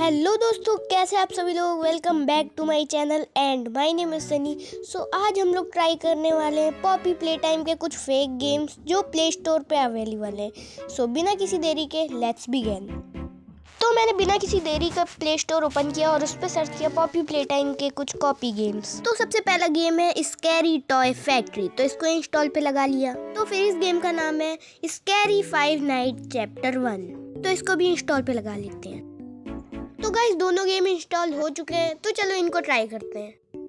hello दोस्तों कैसे आप सभी लोग welcome back to my channel and my name is Sunny so आज हम लोग ट्राई करने वाले हैं पॉपी प्ले टाइम के कुछ फेक गेम्स जो प्ले स्टोर पे अवेलेबल हैं सो so, बिना किसी देरी के लेट्स बिगेन तो मैंने बिना किसी देरी का प्ले स्टोर ओपन किया और उस पर सर्च किया पॉपी प्ले टाइम के कुछ कॉपी गेम्स तो सबसे पहला गेम है स्कैरी टॉय फैक्ट्री तो इसको इंस्टॉल पे लगा लिया तो फिर इस गेम का नाम है scary five night chapter one तो इसको भी इंस्टॉल पे लगा लेते हैं तो गाइज दोनों गेम इंस्टॉल हो चुके हैं तो चलो इनको ट्राई करते हैं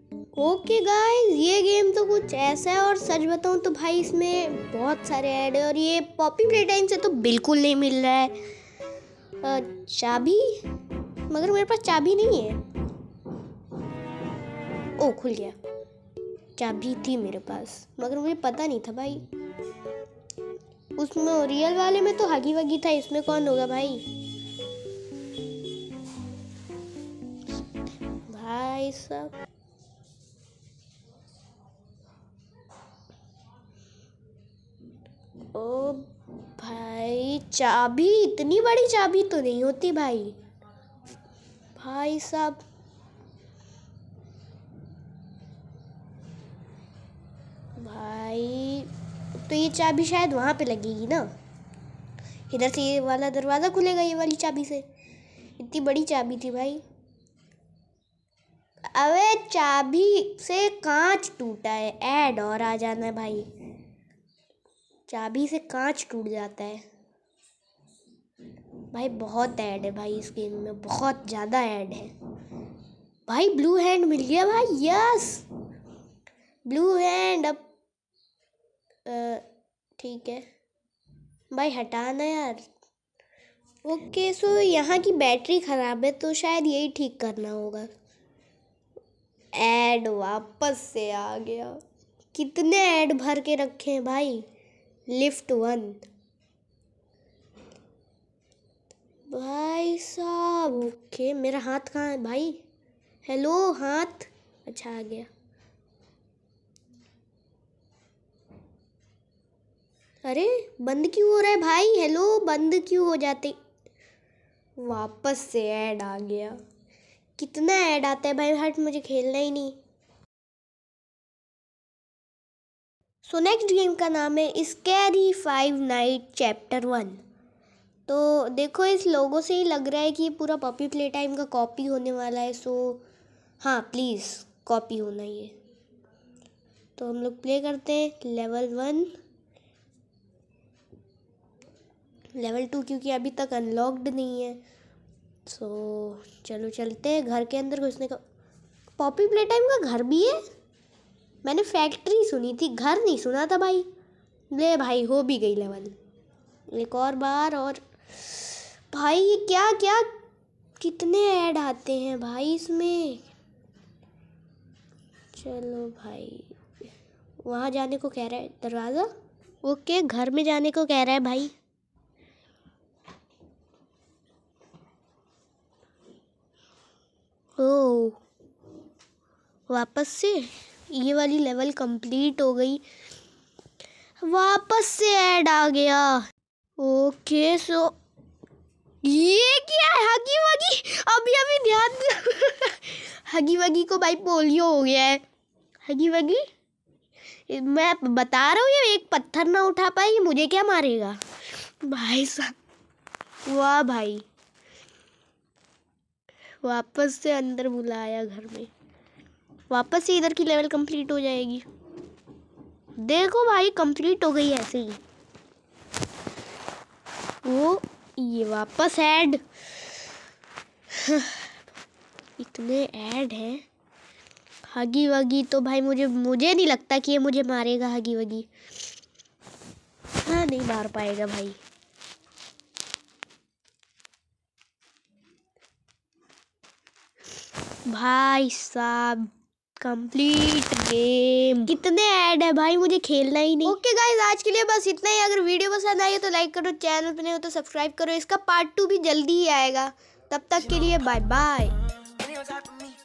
ओके गाइज ये गेम तो कुछ ऐसा है और सच बताऊँ तो भाई इसमें बहुत सारे ऐड है और ये पॉपी प्ले टाइम से तो बिल्कुल नहीं मिल रहा है चाबी मगर मेरे पास चाबी नहीं है ओ खुल गया चाबी थी मेरे पास मगर मुझे पता नहीं था भाई उसमें रियल वाले में तो हगी वगी था इसमें कौन होगा भाई सब ओ भाई चाबी इतनी बड़ी चाबी तो नहीं होती भाई भाई साहब भाई तो ये चाबी शायद वहाँ पे लगेगी ना इधर से ये वाला दरवाज़ा खुलेगा ये वाली चाबी से इतनी बड़ी चाबी थी भाई अवे चाबी से कांच टूटा है ऐड और आ जाना है भाई चाबी से कांच टूट जाता है भाई बहुत ऐड है भाई इस गेम में बहुत ज़्यादा ऐड है भाई ब्लू हैंड मिल गया भाई यस ब्लू हैंड अब ठीक है भाई हटाना यार ओके सो यहाँ की बैटरी ख़राब है तो शायद यही ठीक करना होगा एड वापस से आ गया कितने ऐड भर के रखे हैं भाई लिफ्ट वन भाई साहब ओके मेरा हाथ कहाँ है भाई हेलो हाथ अच्छा आ गया अरे बंद क्यों हो रहा है भाई हेलो बंद क्यों हो जाते वापस से ऐड आ गया कितना ऐड आता है भाई हट मुझे खेलना ही नहीं सो नेक्स्ट गेम का नाम है scary five night chapter one तो देखो इस लोगों से ही लग रहा है कि ये पूरा पॉपी प्ले टाइम का कॉपी होने वाला है सो हाँ प्लीज़ कॉपी होना ये तो हम लोग प्ले करते हैं लेवल वन लेवल टू क्योंकि अभी तक अनलॉक्ड नहीं है सो तो चलो चलते हैं घर के अंदर घुसने का पॉपी प्ले टाइम का घर भी है मैंने फैक्ट्री सुनी थी घर नहीं सुना था भाई ले भाई हो भी गई लेवल एक और बार और भाई ये क्या क्या कितने ऐड आते हैं भाई इसमें चलो भाई वहाँ जाने को कह रहा है दरवाज़ा ओके घर में जाने को कह रहा है भाई वापस से ये वाली लेवल कंप्लीट हो गई वापस से ऐड आ गया ओके सो ये क्या है हगी वगी अभी अभी ध्यान हगी वगी को भाई पोलियो हो गया है हगी वगी मैं बता रहा हूँ ये एक पत्थर ना उठा ये मुझे क्या मारेगा भाई साहब वाह भाई वापस से अंदर बुलाया घर में वापस से इधर की लेवल कंप्लीट हो जाएगी देखो भाई कंप्लीट हो गई ऐसे ही वो ये वापस ऐड इतने ऐड हैं हगी वगी तो भाई मुझे मुझे नहीं लगता कि ये मुझे मारेगा हगी वगी हाँ नहीं मार पाएगा भाई भाई साहब कंप्लीट गेम कितने ऐड है भाई मुझे खेलना ही नहीं ओके okay गाइस आज के लिए बस इतना ही अगर वीडियो पसंद आई तो लाइक करो चैनल पर नहीं हो तो सब्सक्राइब करो इसका पार्ट टू भी जल्दी ही आएगा तब तक के लिए बाय बाय